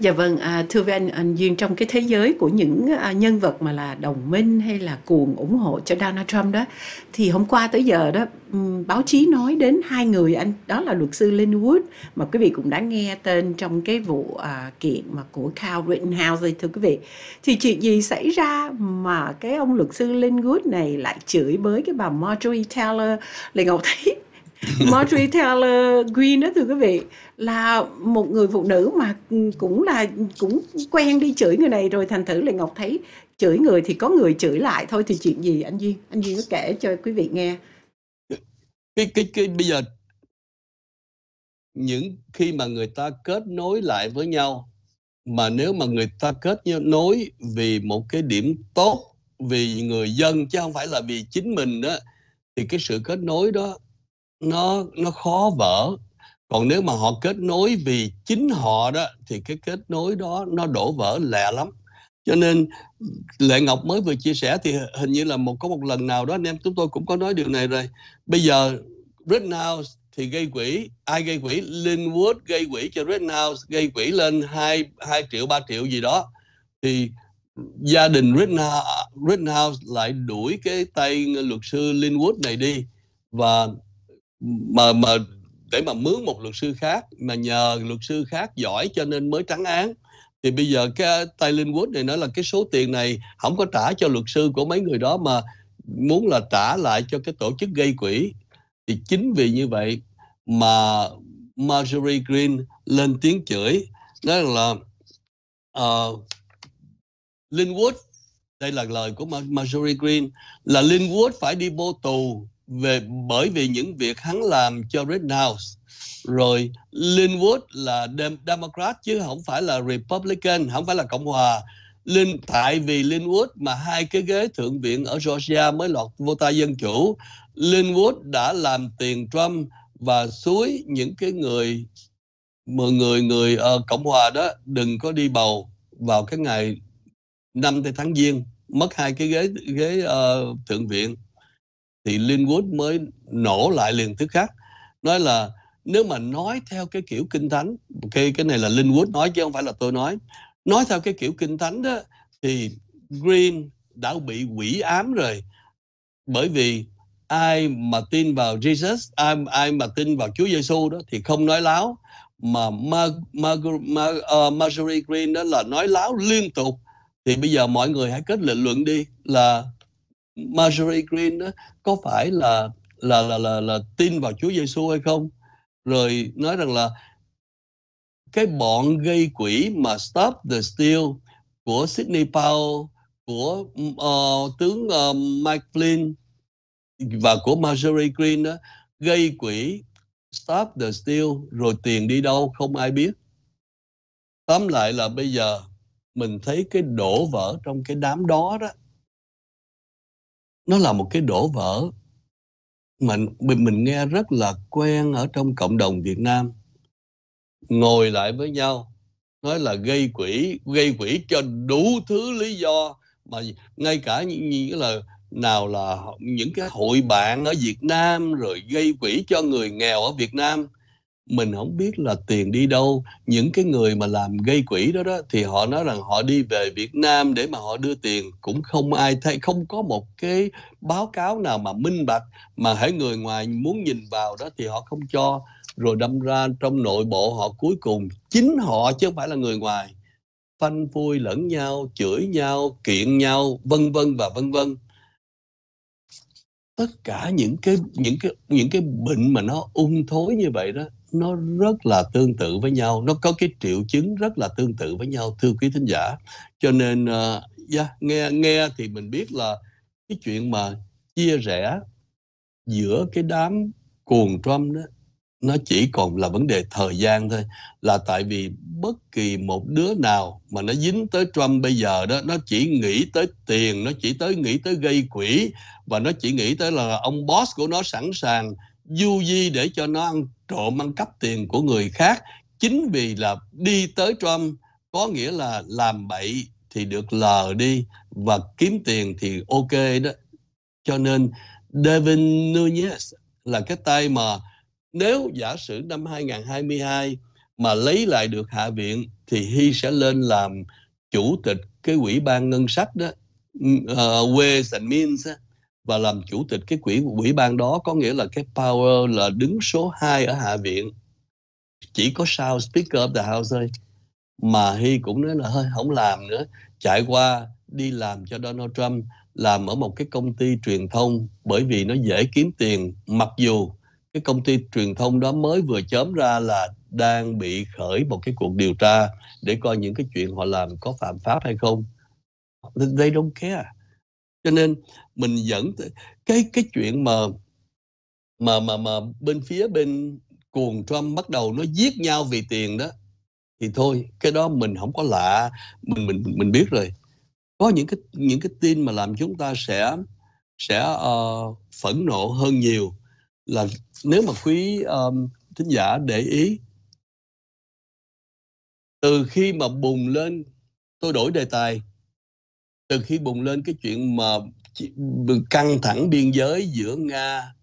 Dạ vâng, à, thưa với anh, anh Duyên trong cái thế giới của những à, nhân vật mà là đồng minh hay là cuồng ủng hộ cho Donald Trump đó thì hôm qua tới giờ đó báo chí nói đến hai người anh đó là luật sư Linwood mà quý vị cũng đã nghe tên trong cái vụ à, kiện mà của Kyle Rittenhouse đây thưa quý vị. Thì chuyện gì xảy ra mà cái ông luật sư Linwood này lại chửi bới cái bà Marjorie Taylor là ngầu thấy Marjorie Taylor Greene đó thưa quý vị là một người phụ nữ mà cũng là cũng quen đi chửi người này rồi thành thử lại Ngọc thấy chửi người thì có người chửi lại thôi thì chuyện gì anh Duyên anh Duyên có kể cho quý vị nghe cái cái cái bây giờ những khi mà người ta kết nối lại với nhau mà nếu mà người ta kết nối vì một cái điểm tốt vì người dân chứ không phải là vì chính mình đó thì cái sự kết nối đó nó nó khó vỡ còn nếu mà họ kết nối vì chính họ đó thì cái kết nối đó nó đổ vỡ lẹ lắm cho nên lệ ngọc mới vừa chia sẻ thì hình như là một có một lần nào đó anh em chúng tôi cũng có nói điều này rồi bây giờ Red Now thì gây quỹ ai gây quỹ Linwood gây quỹ cho Red Now gây quỹ lên 2, 2 triệu 3 triệu gì đó thì gia đình Rittenhouse, Rittenhouse lại đuổi cái tay luật sư Linwood này đi và mà mà để mà mướn một luật sư khác mà nhờ luật sư khác giỏi cho nên mới trắng án thì bây giờ cái tay linh Wood này nói là cái số tiền này không có trả cho luật sư của mấy người đó mà muốn là trả lại cho cái tổ chức gây quỹ thì chính vì như vậy mà Marjorie Green lên tiếng chửi nói là uh, ờ, Linwood đây là lời của Marjorie Green là Linwood phải đi vô tù về bởi vì những việc hắn làm cho Rittenhouse rồi Linwood là Democrat chứ không phải là Republican không phải là Cộng hòa Linh tại vì Linwood mà hai cái ghế thượng viện ở Georgia mới lọt vô tay dân chủ Linwood đã làm tiền Trump và suối những cái người mọi người người uh, Cộng hòa đó đừng có đi bầu vào cái ngày 5 tháng giêng mất hai cái ghế ghế uh, thượng viện thì Linwood mới nổ lại liền thứ khác nói là nếu mà nói theo cái kiểu kinh thánh okay, cái này là Linwood nói chứ không phải là tôi nói nói theo cái kiểu kinh thánh đó thì Green đã bị quỷ ám rồi bởi vì ai mà tin vào Jesus ai ai mà tin vào Chúa Giêsu đó thì không nói láo mà Mar, Mar, Mar, uh, ờ, Marjorie Green đó là nói láo liên tục thì bây giờ mọi người hãy kết luận luận đi là Marjorie Green đó, có phải là là là là, là tin vào Chúa Giêsu hay không rồi nói rằng là cái bọn gây quỹ mà Stop the Steal của Sydney Powell của uh, tướng uh, Mike Flynn và của Marjorie Green đó gây quỹ Stop the Steal rồi tiền đi đâu không ai biết tóm lại là bây giờ mình thấy cái đổ vỡ trong cái đám đó đó nó là một cái đổ vỡ mình mình mình nghe rất là quen ở trong cộng đồng Việt Nam ngồi lại với nhau nói là gây quỹ gây quỹ cho đủ thứ lý do mà ngay cả những như là nào là những cái hội bạn ở Việt Nam rồi gây quỹ cho người nghèo ở Việt Nam mình không biết là tiền đi đâu những cái người mà làm gây quỹ đó đó thì họ nói rằng họ đi về Việt Nam để mà họ đưa tiền cũng không ai thấy không có một cái báo cáo nào mà minh bạch mà hãy người ngoài muốn nhìn vào đó thì họ không cho rồi đâm ra trong nội bộ họ cuối cùng chính họ chứ không phải là người ngoài phanh phui lẫn nhau chửi nhau kiện nhau vân vân và vân vân tất cả những cái những cái những cái bệnh mà nó ung thối như vậy đó nó rất là tương tự với nhau nó có cái triệu chứng rất là tương tự với nhau thưa quý thính giả cho nên uh, ờ, yeah, dạ, nghe nghe thì mình biết là cái chuyện mà chia rẽ giữa cái đám cuồng Trump đó nó chỉ còn là vấn đề thời gian thôi là tại vì bất kỳ một đứa nào mà nó dính tới Trump bây giờ đó nó chỉ nghĩ tới tiền nó chỉ tới nghĩ tới gây quỹ và nó chỉ nghĩ tới là ông boss của nó sẵn sàng du di để cho nó ăn trộm ăn cắp tiền của người khác chính vì là đi tới Trump có nghĩa là làm bậy thì được lờ đi và kiếm tiền thì ok đó cho nên Devin Nunez là cái tay mà nếu giả sử năm 2022 mà lấy lại được hạ viện thì Hy sẽ lên làm chủ tịch cái quỹ ban ngân sách đó uh, Ways and Means đó và làm chủ tịch cái quỹ quỹ ban đó có nghĩa là cái power là đứng số 2 ở hạ viện chỉ có sao speaker of the house thôi mà Hy cũng nói là hơi không làm nữa chạy qua đi làm cho Donald Trump làm ở một cái công ty truyền thông bởi vì nó dễ kiếm tiền mặc dù cái công ty truyền thông đó mới vừa chớm ra là đang bị khởi một cái cuộc điều tra để coi những cái chuyện họ làm có phạm pháp hay không they don't care cho nên mình dẫn cái cái chuyện mà mà mà mà bên phía bên cuồng Trump bắt đầu nó giết nhau vì tiền đó thì thôi cái đó mình không có lạ mình mình mình biết rồi có những cái những cái tin mà làm chúng ta sẽ sẽ uh, phẫn nộ hơn nhiều là nếu mà quý um, thính giả để ý từ khi mà bùng lên tôi đổi đề tài từ khi bùng lên cái chuyện mà căng thẳng biên giới giữa Nga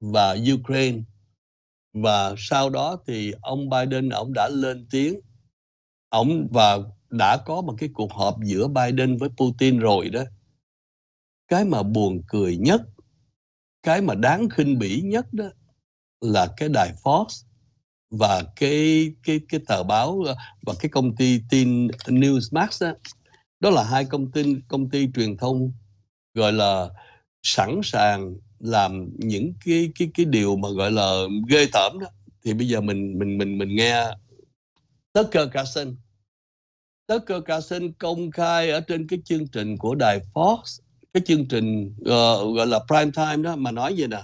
và Ukraine và sau đó thì ông Biden ông đã lên tiếng ông và đã có một cái cuộc họp giữa Biden với Putin rồi đó cái mà buồn cười nhất cái mà đáng khinh bỉ nhất đó là cái đài Fox và cái cái cái tờ báo ờ, và cái công ty tin Newsmax đó, đó là hai công ty công ty truyền thông gọi là sẵn sàng làm những cái cái cái điều mà gọi là ghê tởm đó thì bây giờ mình mình mình mình nghe Tucker Carlson Tucker Carlson công khai ở trên cái chương trình của đài Fox cái chương trình uh, gọi là prime time đó mà nói vậy nè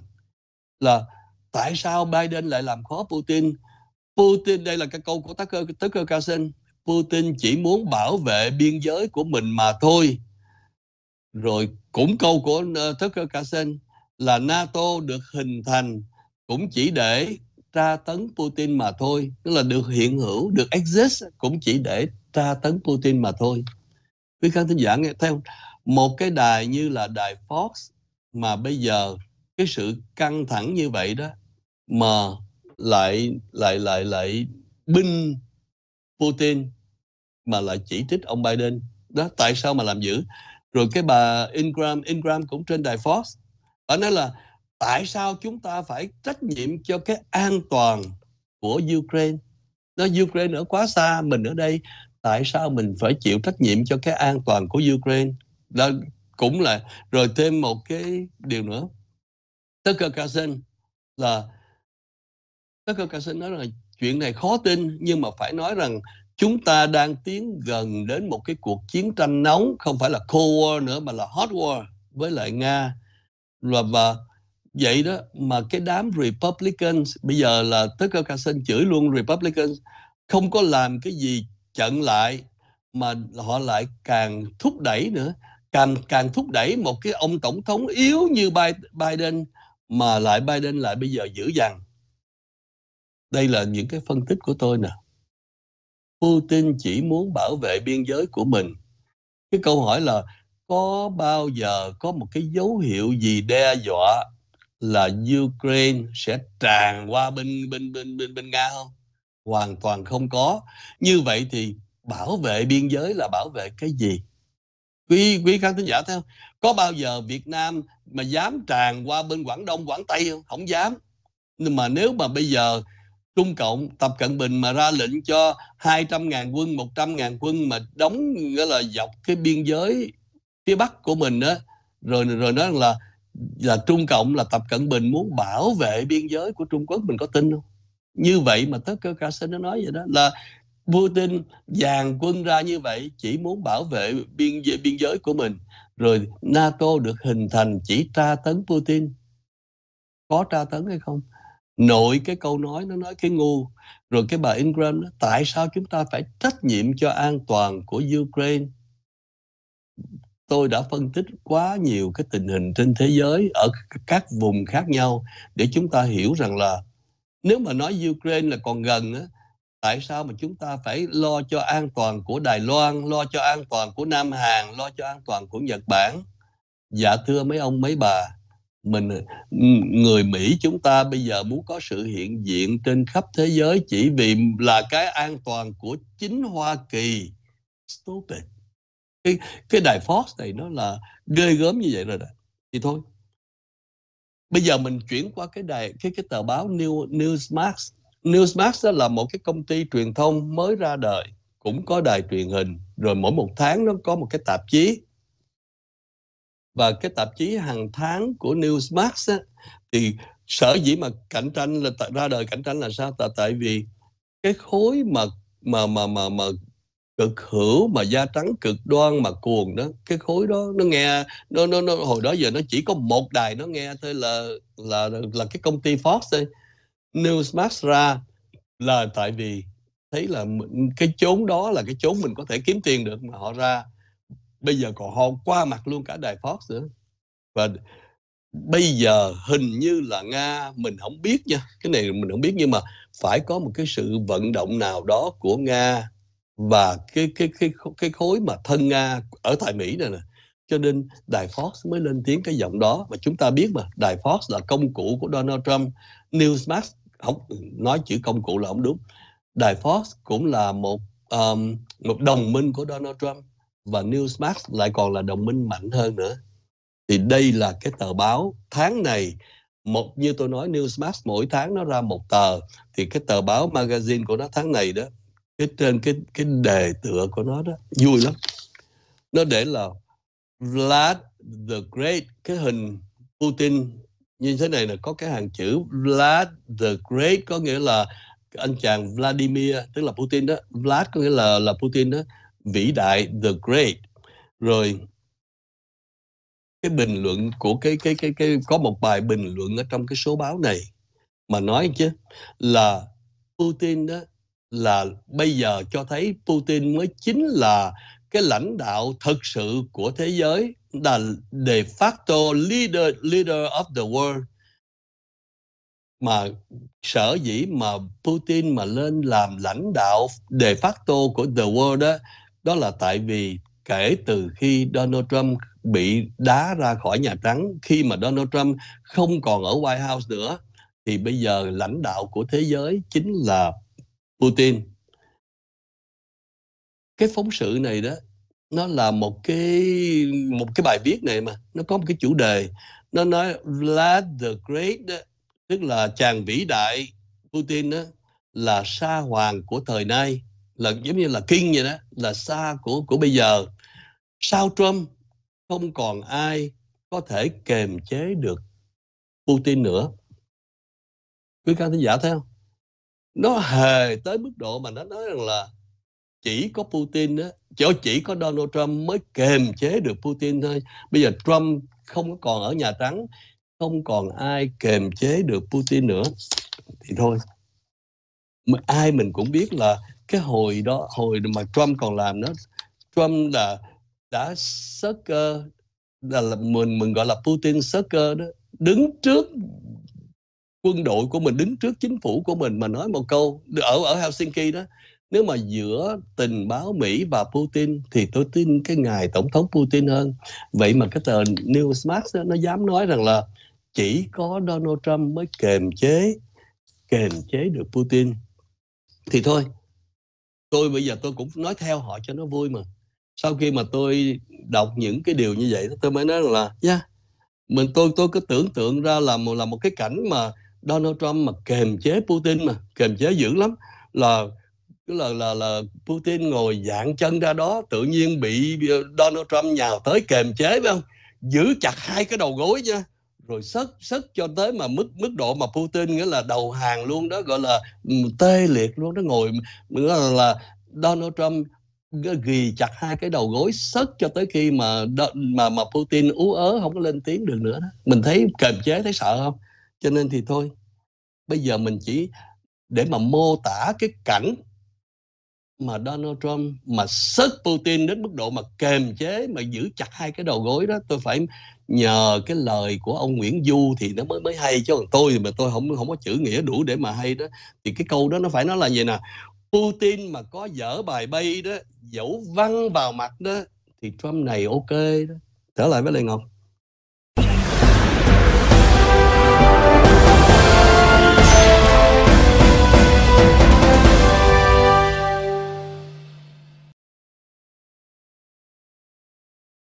là tại sao Biden lại làm khó Putin Putin đây là cái câu của Tucker Tucker Carlson Putin chỉ muốn bảo vệ biên giới của mình mà thôi. Rồi cũng câu của ờ, Tucker Carlson là NATO được hình thành cũng chỉ để tra tấn Putin mà thôi. Tức là được hiện hữu, được exist cũng chỉ để tra tấn Putin mà thôi. Quý khán thính giả nghe theo một cái đài như là đài Fox mà bây giờ cái sự căng thẳng như vậy đó mà lại lại lại lại binh Putin mà lại chỉ trích ông Biden đó tại sao mà làm dữ rồi cái bà Ingram Ingram cũng trên đài Fox bà nói là tại sao chúng ta phải trách nhiệm cho cái an toàn của Ukraine nó Ukraine ở quá xa mình ở đây tại sao mình phải chịu trách nhiệm cho cái an toàn của Ukraine đó cũng là rồi thêm một cái điều nữa Tucker Carlson là Tucker Carlson nói là chuyện này khó tin nhưng mà phải nói rằng chúng ta đang tiến gần đến một cái cuộc chiến tranh nóng không phải là Cold War nữa mà là Hot War với lại Nga và, và vậy đó mà cái đám Republicans bây giờ là tất cả các sinh chửi luôn Republicans không có làm cái gì chặn lại mà họ lại càng thúc đẩy nữa càng càng thúc đẩy một cái ông tổng thống yếu như Biden mà lại Biden lại bây giờ dữ dằn đây là những cái phân tích của tôi nè. Putin chỉ muốn bảo vệ biên giới của mình. Cái câu hỏi là có bao giờ có một cái dấu hiệu gì đe dọa là Ukraine sẽ tràn qua bên bên bên bên bên Nga không? Hoàn toàn không có. Như vậy thì bảo vệ biên giới là bảo vệ cái gì? Quý quý khán thính giả thấy không? Có bao giờ Việt Nam mà dám tràn qua bên Quảng Đông, Quảng Tây không? Không dám. Nhưng mà nếu mà bây giờ Trung Cộng Tập Cận Bình mà ra lệnh cho 200.000 quân, 100.000 quân mà đóng nghĩa là dọc cái biên giới phía Bắc của mình đó, rồi rồi nói là là Trung Cộng là Tập Cận Bình muốn bảo vệ biên giới của Trung Quốc mình có tin không? Như vậy mà tất cả Carson nó nói vậy đó là Putin dàn quân ra như vậy chỉ muốn bảo vệ biên giới, biên giới của mình rồi NATO được hình thành chỉ tra tấn Putin có tra tấn hay không nội cái câu nói nó nói cái ngu rồi cái bà Ingram đó, tại sao chúng ta phải trách nhiệm cho an toàn của Ukraine tôi đã phân tích quá nhiều cái tình hình trên thế giới ở các vùng khác nhau để chúng ta hiểu rằng là nếu mà nói Ukraine là còn gần á, tại sao mà chúng ta phải lo cho an toàn của Đài Loan, lo cho an toàn của Nam Hàn, lo cho an toàn của Nhật Bản? Dạ thưa mấy ông mấy bà, mình người Mỹ chúng ta bây giờ muốn có sự hiện diện trên khắp thế giới chỉ vì là cái an toàn của chính Hoa Kỳ stupid cái cái đài Fox này nó là ghê gớm như vậy rồi đó thì thôi bây giờ mình chuyển qua cái đài cái cái tờ báo New, Newsmax Newsmax đó là một cái công ty truyền thông mới ra đời cũng có đài truyền hình rồi mỗi một tháng nó có một cái tạp chí và cái tạp chí hàng tháng của Newsmax á, thì sở dĩ mà cạnh tranh là ra đời cạnh tranh là sao tại tại vì cái khối mà mà mà mà mà cực hữu mà da trắng cực đoan mà cuồng đó cái khối đó nó nghe nó nó, nó hồi đó giờ nó chỉ có một đài nó nghe thôi là là là cái công ty Fox thôi Newsmax ra là tại vì thấy là cái chốn đó là cái chốn mình có thể kiếm tiền được mà họ ra bây giờ còn họ qua mặt luôn cả đài Fox nữa và bây giờ hình như là nga mình không biết nha cái này mình không biết nhưng mà phải có một cái sự vận động nào đó của nga và cái cái cái cái khối mà thân nga ở tại mỹ này nè cho nên đài Fox mới lên tiếng cái giọng đó và chúng ta biết mà đài Fox là công cụ của Donald Trump Newsmax không nói chữ công cụ là không đúng đài Fox cũng là một um, một đồng minh của Donald Trump và Newsmax lại còn là đồng minh mạnh hơn nữa. Thì đây là cái tờ báo tháng này một như tôi nói Newsmax mỗi tháng nó ra một tờ thì cái tờ báo magazine của nó tháng này đó cái trên cái cái đề tựa của nó đó vui lắm nó để là Vlad the Great cái hình Putin như thế này là có cái hàng chữ Vlad the Great có nghĩa là anh chàng Vladimir tức là Putin đó Vlad có nghĩa là là Putin đó vĩ đại the great rồi cái bình luận của cái cái cái cái có một bài bình luận ở trong cái số báo này mà nói chứ là Putin đó là bây giờ cho thấy Putin mới chính là cái lãnh đạo thực sự của thế giới là de facto leader leader of the world mà sở dĩ mà Putin mà lên làm lãnh đạo de facto của the world đó đó là tại vì kể từ khi Donald Trump bị đá ra khỏi Nhà Trắng, khi mà Donald Trump không còn ở White House nữa, thì bây giờ lãnh đạo của thế giới chính là Putin. Cái phóng sự này đó, nó là một cái một cái bài viết này mà nó có một cái chủ đề nó nói Vlad the Great đó, tức là chàng vĩ đại Putin đó, là sa hoàng của thời nay là giống như là king vậy đó là xa của của bây giờ sau Trump không còn ai có thể kềm chế được Putin nữa quý khán thính giả thấy không nó hề tới mức độ mà nó nói rằng là chỉ có Putin đó chỉ, chỉ có Donald Trump mới kềm chế được Putin thôi bây giờ Trump không còn ở Nhà Trắng không còn ai kềm chế được Putin nữa thì thôi ai mình cũng biết là cái hồi đó hồi mà Trump còn làm đó Trump đã đã sớt là, là mình mình gọi là Putin sớt cơ đó đứng trước quân đội của mình đứng trước chính phủ của mình mà nói một câu ở ở Helsinki đó nếu mà giữa tình báo Mỹ và Putin thì tôi tin cái ngài tổng thống Putin hơn vậy mà cái tờ Newsmax đó, nó dám nói rằng là chỉ có Donald Trump mới kềm chế kềm chế được Putin thì thôi tôi bây giờ tôi cũng nói theo họ cho nó vui mà sau khi mà tôi đọc những cái điều như vậy tôi mới nói rằng là yeah, dạ, mình tôi tôi cứ tưởng tượng ra là một là một cái cảnh mà Donald Trump mà kềm chế Putin mà kềm chế dữ lắm là cứ là là là Putin ngồi dạng chân ra đó tự nhiên bị ờ, Donald Trump nhào tới kềm chế phải không giữ chặt hai cái đầu gối nha rồi sất sất cho tới mà mức mức độ mà Putin nghĩa là đầu hàng luôn đó gọi là ừ, tê liệt luôn đó ngồi nghĩa là, là Donald Trump ghi chặt hai cái đầu gối sất cho tới khi mà mà mà Putin ú ớ không có lên tiếng được nữa đó. Mình thấy kềm chế thấy sợ không? Cho nên thì thôi. Bây giờ mình chỉ để mà mô tả cái cảnh mà Donald Trump mà sớt Putin đến mức độ mà kềm chế mà giữ chặt hai cái đầu gối đó tôi phải nhờ cái lời của ông Nguyễn Du thì nó mới mới hay chứ còn tôi thì mà tôi không không có chữ nghĩa đủ để mà hay đó thì cái câu đó nó phải nói là vậy nè Putin mà có dở bài bay đó dẫu văng vào mặt đó thì Trump này ok đó trở lại với Lê Ngọc